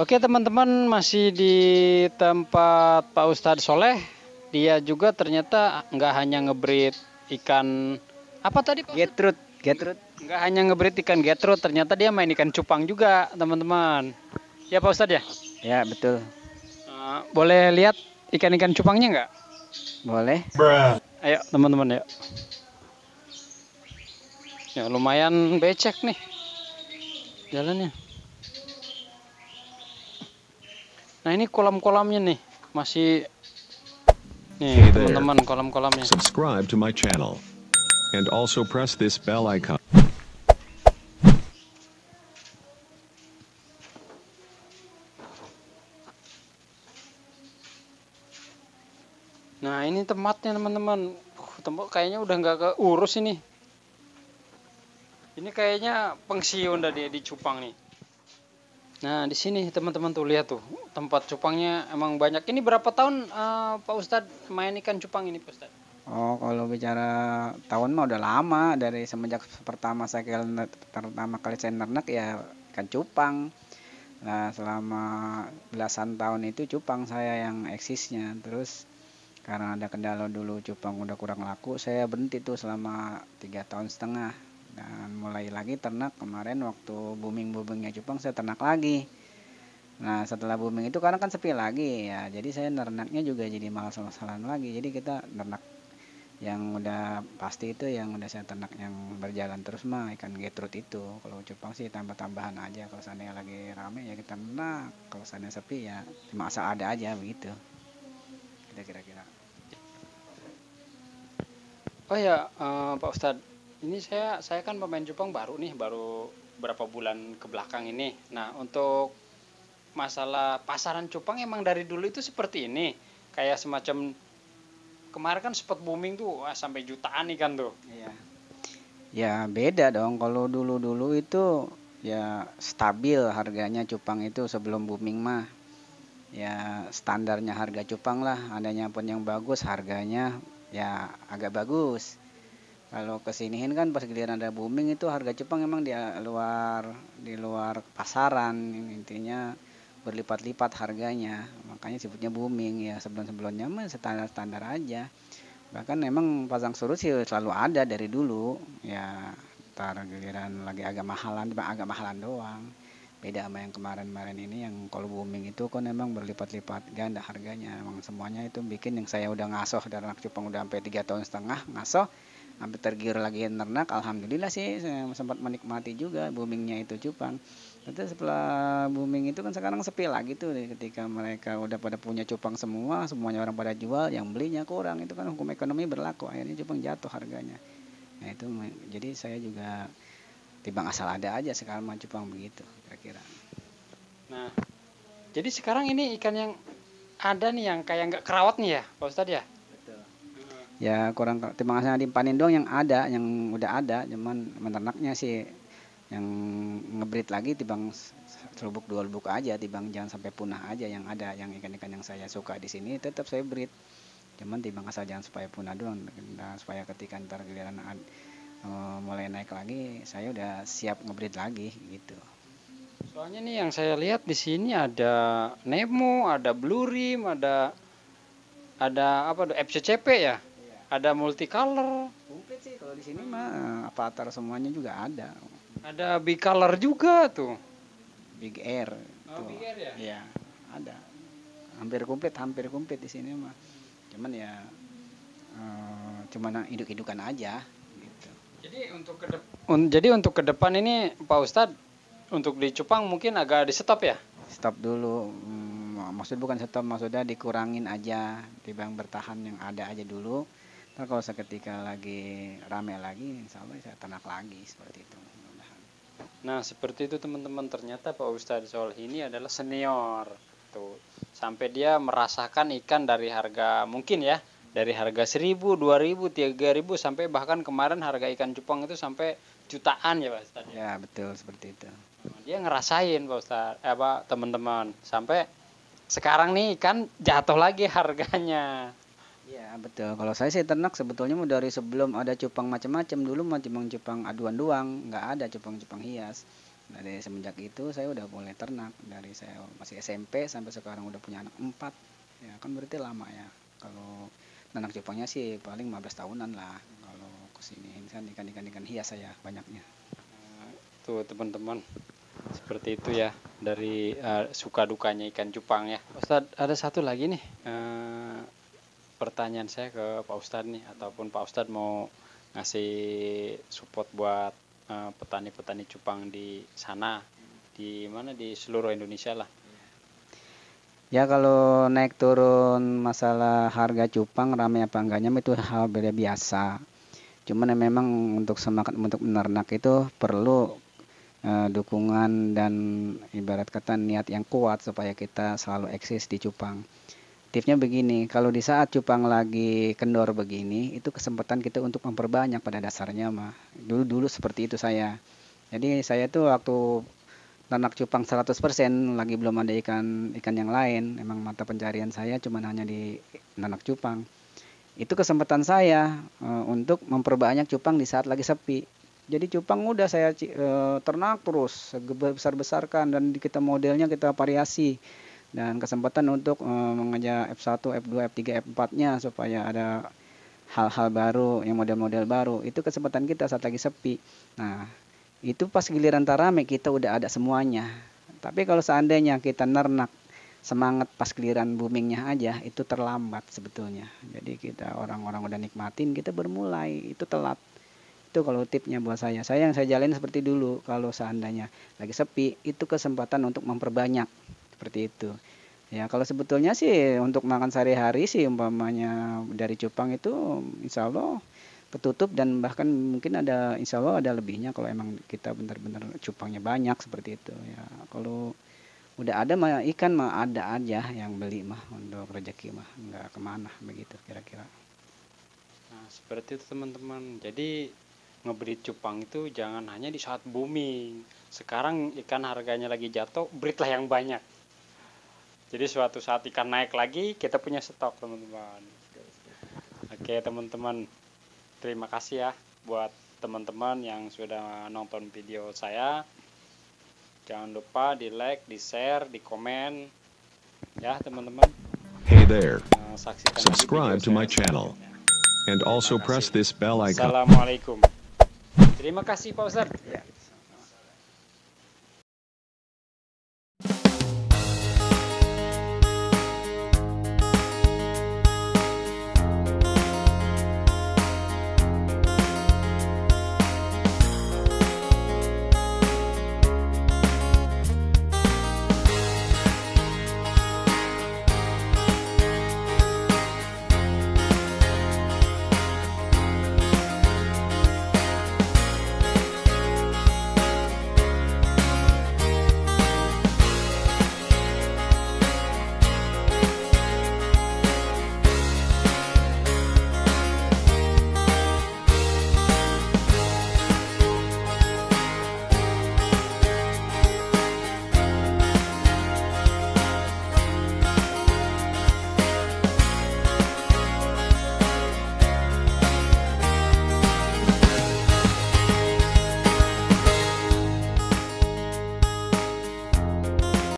Oke teman-teman masih di tempat Pak Ustadz Soleh dia juga ternyata nggak hanya ngebreed ikan apa tadi Pak? Getrut Getrut nggak hanya ngebreed ikan getrut ternyata dia main ikan cupang juga teman-teman ya Pak Ustadz ya? Ya betul uh, Boleh lihat ikan-ikan cupangnya nggak? Boleh Bruh. Ayo teman-teman ya Ya lumayan becek nih jalannya Nah ini kolam-kolamnya nih masih nih hey teman-teman kolam-kolamnya. Subscribe to my channel and also press this bell icon. Nah ini tempatnya teman-teman. Uh, tempat kayaknya udah nggak keurus ini. Ini kayaknya pensiun dari di Cupang nih. Nah, di sini teman-teman tuh lihat tuh tempat cupangnya emang banyak. Ini berapa tahun uh, Pak Ustadz main ikan cupang ini, Pak Ustadz? Oh, kalau bicara tahun mah udah lama dari semenjak pertama saya kelenet, pertama kali saya nernak ya ikan cupang. Nah, selama belasan tahun itu cupang saya yang eksisnya. Terus karena ada kendala dulu cupang udah kurang laku, saya berhenti tuh selama tiga tahun setengah dan mulai lagi ternak kemarin waktu booming boomingnya cupang saya ternak lagi nah setelah booming itu karena kan sepi lagi ya jadi saya ternaknya juga jadi malas-malasan lagi jadi kita ternak yang udah pasti itu yang udah saya ternak yang berjalan terus mah ikan getrut itu kalau cupang sih tambah-tambahan aja kalau seandainya lagi rame ya kita ternak kalau seandainya sepi ya cuma ada aja begitu gitu kira-kira oh ya uh, Pak Ustadz ini saya saya kan pemain Jepang baru nih baru berapa bulan ke belakang ini nah untuk masalah pasaran cupang emang dari dulu itu seperti ini kayak semacam kemarin kan sempat booming tuh wah, sampai jutaan ikan tuh iya ya beda dong kalau dulu dulu itu ya stabil harganya cupang itu sebelum booming mah ya standarnya harga cupang lah adanya pun yang bagus harganya ya agak bagus kalau kesiniin kan pas giliran ada booming itu harga Jepang emang di luar di luar pasaran intinya berlipat-lipat harganya makanya sebutnya booming ya sebelum-sebelumnya mah standar-standar aja bahkan memang pasang surut sih selalu ada dari dulu ya ntar giliran lagi agak mahalan agak mahalan doang beda sama yang kemarin-kemarin ini yang kalau booming itu kok kan memang berlipat-lipat ganda harganya emang semuanya itu bikin yang saya udah ngasoh dari anak Jepang udah sampai tiga tahun setengah ngasoh Hampir tergiur lagi ternak alhamdulillah sih saya sempat menikmati juga boomingnya itu cupang Tapi setelah booming itu kan sekarang sepi lagi tuh ketika mereka udah pada punya cupang semua semuanya orang pada jual yang belinya kurang itu kan hukum ekonomi berlaku akhirnya cupang jatuh harganya nah itu jadi saya juga tiba asal ada aja sekarang mah cupang begitu kira-kira nah jadi sekarang ini ikan yang ada nih yang kayak nggak kerawat nih ya pak ustadz ya ya kurang terima yang dimpanin doang yang ada yang udah ada cuman menternaknya sih yang ngebreed lagi timbang selubuk dua lubuk aja timbang jangan sampai punah aja yang ada yang ikan-ikan yang saya suka di sini tetap saya breed cuman timbang asal jangan supaya punah doang nah, supaya ketika ntar giliran uh, mulai naik lagi saya udah siap ngebreed lagi gitu soalnya nih yang saya lihat di sini ada Nemo ada Blue Rim ada ada apa tuh FCCP ya ada multicolor bukan sih kalau di sini mah apa avatar semuanya juga ada ada bicolor juga tuh big air oh, tuh. big air ya iya ada hampir komplit hampir komplit di sini mah cuman ya uh, cuman hidup-hidupan aja gitu jadi untuk ke Un jadi untuk ke depan ini Pak Ustadz untuk di Cupang mungkin agak di stop ya stop dulu hmm, maksud bukan stop maksudnya dikurangin aja dibang bertahan yang ada aja dulu Nah, kalau seketika lagi rame lagi, insya Allah saya ternak lagi seperti itu. Nah seperti itu teman-teman ternyata Pak Ustadz Soal ini adalah senior tuh sampai dia merasakan ikan dari harga mungkin ya dari harga seribu, dua ribu, tiga ribu, sampai bahkan kemarin harga ikan cupang itu sampai jutaan ya Pak Ustadz. Ya betul seperti itu. Dia ngerasain Pak Ustadz, eh, apa teman-teman sampai sekarang nih ikan jatuh lagi harganya. Ya, betul. Kalau saya sih ternak sebetulnya dari sebelum ada cupang macam-macam dulu mah cuma cupang aduan doang, nggak ada cupang-cupang hias. Dari semenjak itu saya udah mulai ternak dari saya masih SMP sampai sekarang udah punya anak empat. Ya kan berarti lama ya. Kalau ternak cupangnya sih paling 15 tahunan lah. Kalau kesini ini kan ikan-ikan ikan hias saya banyaknya. Tuh teman-teman seperti itu ya dari uh, suka dukanya ikan cupang ya. Ustadz ada satu lagi nih. Uh, pertanyaan saya ke Pak Ustad nih ataupun Pak Ustad mau ngasih support buat eh, petani-petani uh, cupang di sana di mana di seluruh Indonesia lah. Ya kalau naik turun masalah harga cupang ramai apa enggaknya itu hal beda biasa. Cuman ya memang untuk semangat untuk menernak itu perlu uh, dukungan dan ibarat kata niat yang kuat supaya kita selalu eksis di cupang. Tipsnya begini, kalau di saat cupang lagi kendor begini, itu kesempatan kita untuk memperbanyak pada dasarnya mah. Dulu-dulu seperti itu saya. Jadi saya tuh waktu ternak cupang 100% lagi belum ada ikan ikan yang lain, emang mata pencarian saya cuma hanya di ternak cupang. Itu kesempatan saya e, untuk memperbanyak cupang di saat lagi sepi. Jadi cupang udah saya e, ternak terus besar besarkan dan kita modelnya kita variasi dan kesempatan untuk eh, mengajak F1, F2, F3, F4-nya supaya ada hal-hal baru, yang model-model baru. Itu kesempatan kita saat lagi sepi. Nah, itu pas giliran tarame kita udah ada semuanya. Tapi kalau seandainya kita nernak semangat pas giliran boomingnya aja itu terlambat sebetulnya jadi kita orang-orang udah nikmatin kita bermulai itu telat itu kalau tipnya buat saya saya yang saya jalin seperti dulu kalau seandainya lagi sepi itu kesempatan untuk memperbanyak seperti itu. Ya, kalau sebetulnya sih untuk makan sehari-hari sih umpamanya dari cupang itu insya Allah ketutup dan bahkan mungkin ada insya Allah ada lebihnya kalau emang kita benar-benar cupangnya banyak seperti itu ya kalau udah ada mah ikan mah ada aja yang beli mah untuk rezeki mah nggak kemana begitu kira-kira nah seperti itu teman-teman jadi ngebeli cupang itu jangan hanya di saat booming sekarang ikan harganya lagi jatuh beritlah yang banyak jadi suatu saat ikan naik lagi kita punya stok teman-teman. Oke teman-teman, terima kasih ya buat teman-teman yang sudah nonton video saya. Jangan lupa di like, di share, di komen, ya teman-teman. Hey there, nah, Saksikan subscribe to my channel and also press this bell icon. Assalamualaikum. Terima kasih Pak Ustadz. Ya.